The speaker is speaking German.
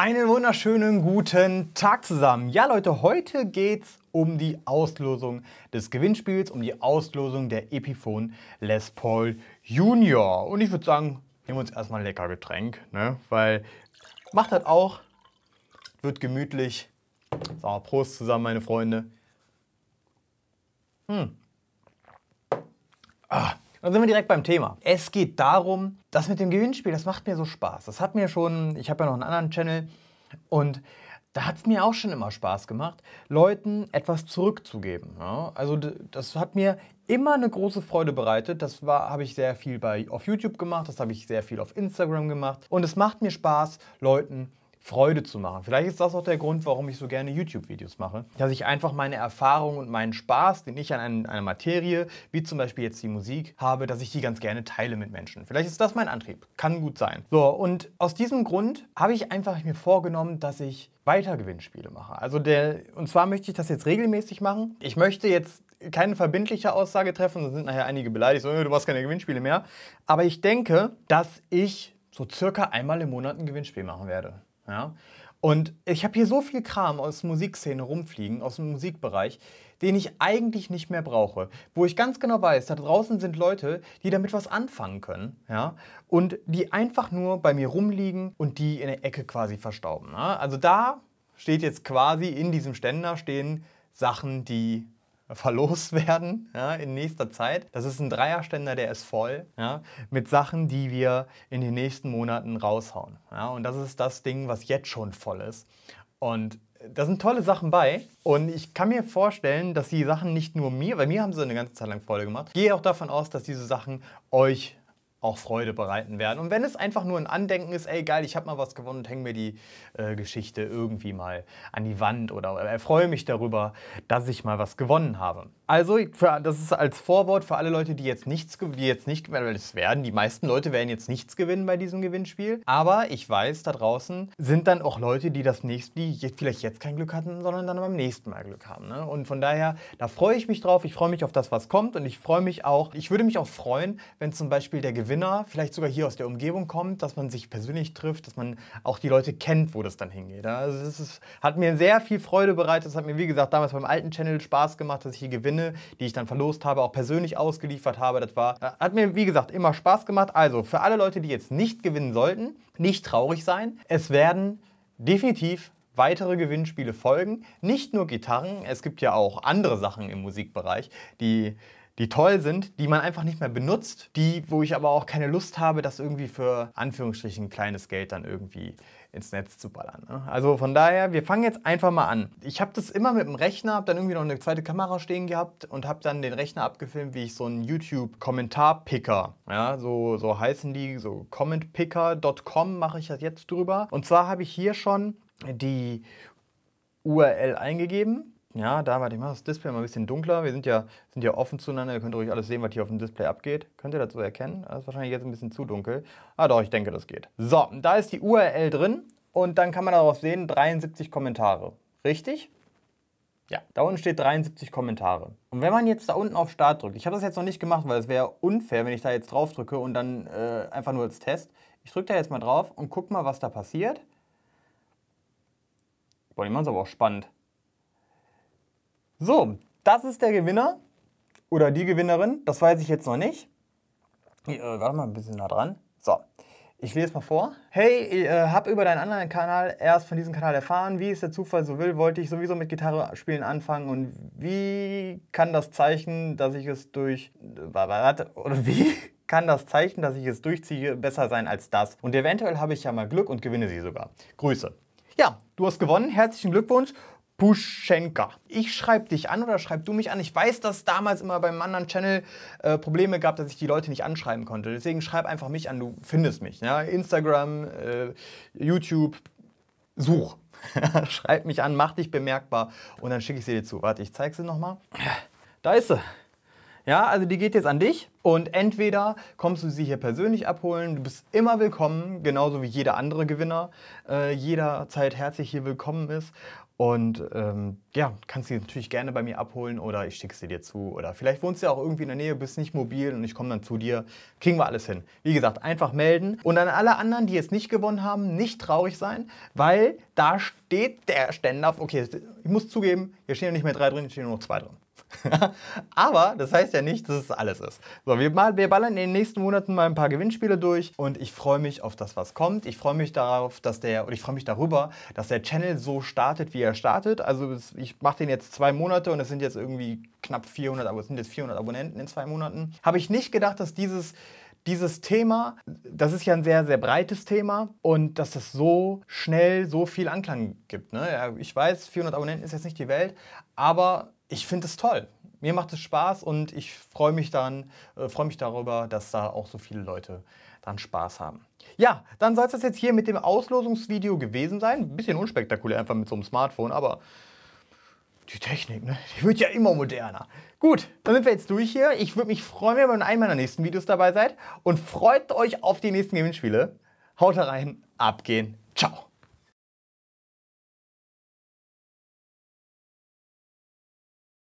Einen wunderschönen guten Tag zusammen. Ja Leute, heute geht es um die Auslosung des Gewinnspiels, um die Auslosung der Epiphone Les Paul Junior. Und ich würde sagen, nehmen wir uns erstmal ein lecker Getränk, ne? weil macht das auch, wird gemütlich. So, Prost zusammen, meine Freunde. Hm. Dann sind wir direkt beim Thema. Es geht darum, das mit dem Gewinnspiel, das macht mir so Spaß. Das hat mir schon, ich habe ja noch einen anderen Channel und da hat es mir auch schon immer Spaß gemacht, Leuten etwas zurückzugeben. Ja? Also das hat mir immer eine große Freude bereitet. Das habe ich sehr viel bei, auf YouTube gemacht, das habe ich sehr viel auf Instagram gemacht. Und es macht mir Spaß, Leuten Freude zu machen. Vielleicht ist das auch der Grund, warum ich so gerne YouTube-Videos mache. Dass ich einfach meine Erfahrung und meinen Spaß, den ich an einer Materie, wie zum Beispiel jetzt die Musik, habe, dass ich die ganz gerne teile mit Menschen. Vielleicht ist das mein Antrieb. Kann gut sein. So, und aus diesem Grund habe ich einfach mir vorgenommen, dass ich weiter Gewinnspiele mache. Also der, und zwar möchte ich das jetzt regelmäßig machen. Ich möchte jetzt keine verbindliche Aussage treffen, sonst sind nachher einige beleidigt, so, du machst keine Gewinnspiele mehr. Aber ich denke, dass ich so circa einmal im Monat ein Gewinnspiel machen werde. Ja? Und ich habe hier so viel Kram aus Musikszene rumfliegen, aus dem Musikbereich, den ich eigentlich nicht mehr brauche. Wo ich ganz genau weiß, da draußen sind Leute, die damit was anfangen können, ja, und die einfach nur bei mir rumliegen und die in der Ecke quasi verstauben. Ja? Ne? Also da steht jetzt quasi in diesem Ständer stehen Sachen, die verlost werden ja, in nächster Zeit. Das ist ein Dreierständer, der ist voll ja, mit Sachen, die wir in den nächsten Monaten raushauen. Ja, und das ist das Ding, was jetzt schon voll ist. Und da sind tolle Sachen bei. Und ich kann mir vorstellen, dass die Sachen nicht nur mir, weil mir haben sie eine ganze Zeit lang Freude gemacht. Ich gehe auch davon aus, dass diese Sachen euch auch Freude bereiten werden. Und wenn es einfach nur ein Andenken ist, ey geil, ich habe mal was gewonnen und hänge mir die äh, Geschichte irgendwie mal an die Wand oder erfreue mich darüber, dass ich mal was gewonnen habe. Also für, das ist als Vorwort für alle Leute, die jetzt nichts, die jetzt nicht gewinnen, weil es werden, die meisten Leute werden jetzt nichts gewinnen bei diesem Gewinnspiel. Aber ich weiß, da draußen sind dann auch Leute, die das nächste, die jetzt, vielleicht jetzt kein Glück hatten, sondern dann beim nächsten Mal Glück haben. Ne? Und von daher, da freue ich mich drauf. Ich freue mich auf das, was kommt und ich freue mich auch. Ich würde mich auch freuen, wenn zum Beispiel der Gewinn Gewinner vielleicht sogar hier aus der Umgebung kommt, dass man sich persönlich trifft, dass man auch die Leute kennt, wo das dann hingeht. Also das ist, hat mir sehr viel Freude bereitet. Es hat mir, wie gesagt, damals beim alten Channel Spaß gemacht, dass ich hier Gewinne, die ich dann verlost habe, auch persönlich ausgeliefert habe. Das war, äh, hat mir, wie gesagt, immer Spaß gemacht. Also für alle Leute, die jetzt nicht gewinnen sollten, nicht traurig sein. Es werden definitiv weitere Gewinnspiele folgen. Nicht nur Gitarren, es gibt ja auch andere Sachen im Musikbereich, die die toll sind, die man einfach nicht mehr benutzt, die, wo ich aber auch keine Lust habe, das irgendwie für Anführungsstrichen kleines Geld dann irgendwie ins Netz zu ballern. Ne? Also von daher, wir fangen jetzt einfach mal an. Ich habe das immer mit dem Rechner, habe dann irgendwie noch eine zweite Kamera stehen gehabt und habe dann den Rechner abgefilmt, wie ich so einen youtube kommentarpicker ja, so, so heißen die, so commentpicker.com mache ich das jetzt drüber. Und zwar habe ich hier schon die URL eingegeben ja, da warte, ich mache das Display mal ein bisschen dunkler. Wir sind ja, sind ja offen zueinander. Ihr könnt ruhig alles sehen, was hier auf dem Display abgeht. Könnt ihr dazu erkennen? Das ah, ist wahrscheinlich jetzt ein bisschen zu dunkel. Ah doch, ich denke, das geht. So, da ist die URL drin und dann kann man darauf sehen, 73 Kommentare. Richtig? Ja, da unten steht 73 Kommentare. Und wenn man jetzt da unten auf Start drückt, ich habe das jetzt noch nicht gemacht, weil es wäre unfair, wenn ich da jetzt drauf drücke und dann äh, einfach nur als Test. Ich drücke da jetzt mal drauf und guck mal, was da passiert. Boah, die machen es aber auch spannend. So, das ist der Gewinner oder die Gewinnerin. Das weiß ich jetzt noch nicht. Ich, äh, warte mal ein bisschen nah dran. So, ich lese mal vor. Hey, ich äh, habe über deinen anderen Kanal erst von diesem Kanal erfahren. Wie es der Zufall so will, wollte ich sowieso mit Gitarre spielen anfangen. Und wie kann das Zeichen, dass ich es durch... Äh, oder wie kann das Zeichen, dass ich es durchziehe, besser sein als das? Und eventuell habe ich ja mal Glück und gewinne sie sogar. Grüße. Ja, du hast gewonnen. Herzlichen Glückwunsch. Puschenka. Ich schreibe dich an oder schreib du mich an. Ich weiß, dass es damals immer beim anderen Channel äh, Probleme gab, dass ich die Leute nicht anschreiben konnte. Deswegen schreib einfach mich an, du findest mich. Ja? Instagram, äh, YouTube, such. schreib mich an, mach dich bemerkbar und dann schicke ich sie dir zu. Warte, ich zeig sie nochmal. Da ist sie. Ja, also die geht jetzt an dich und entweder kommst du sie hier persönlich abholen, du bist immer willkommen, genauso wie jeder andere Gewinner äh, jederzeit herzlich hier willkommen ist und ähm, ja, kannst sie natürlich gerne bei mir abholen oder ich schicke sie dir zu. Oder vielleicht wohnst du ja auch irgendwie in der Nähe, bist nicht mobil und ich komme dann zu dir. Kriegen wir alles hin. Wie gesagt, einfach melden. Und an alle anderen, die jetzt nicht gewonnen haben, nicht traurig sein, weil da steht der Ständer. Okay, ich muss zugeben, hier stehen ja nicht mehr drei drin, hier stehen nur noch zwei drin. Aber das heißt ja nicht, dass es alles ist. So, wir, mal, wir ballern in den nächsten Monaten mal ein paar Gewinnspiele durch und ich freue mich auf das, was kommt. Ich freue mich darauf, dass der, und ich freue mich darüber, dass der Channel so startet, wie er startet. Also es, ich mache den jetzt zwei Monate und es sind jetzt irgendwie knapp 400, aber es sind jetzt 400 Abonnenten in zwei Monaten. Habe ich nicht gedacht, dass dieses dieses Thema, das ist ja ein sehr, sehr breites Thema und dass das so schnell so viel Anklang gibt. Ne? Ja, ich weiß, 400 Abonnenten ist jetzt nicht die Welt, aber ich finde es toll. Mir macht es Spaß und ich freue mich dann, äh, freue mich darüber, dass da auch so viele Leute dann Spaß haben. Ja, dann soll es das jetzt hier mit dem Auslosungsvideo gewesen sein. Ein bisschen unspektakulär einfach mit so einem Smartphone, aber die Technik, ne? Die wird ja immer moderner. Gut, dann sind wir jetzt durch hier. Ich würde mich freuen, wenn ihr in einem meiner nächsten Videos dabei seid. Und freut euch auf die nächsten Gewinnspiele. Haut rein, abgehen. Ciao.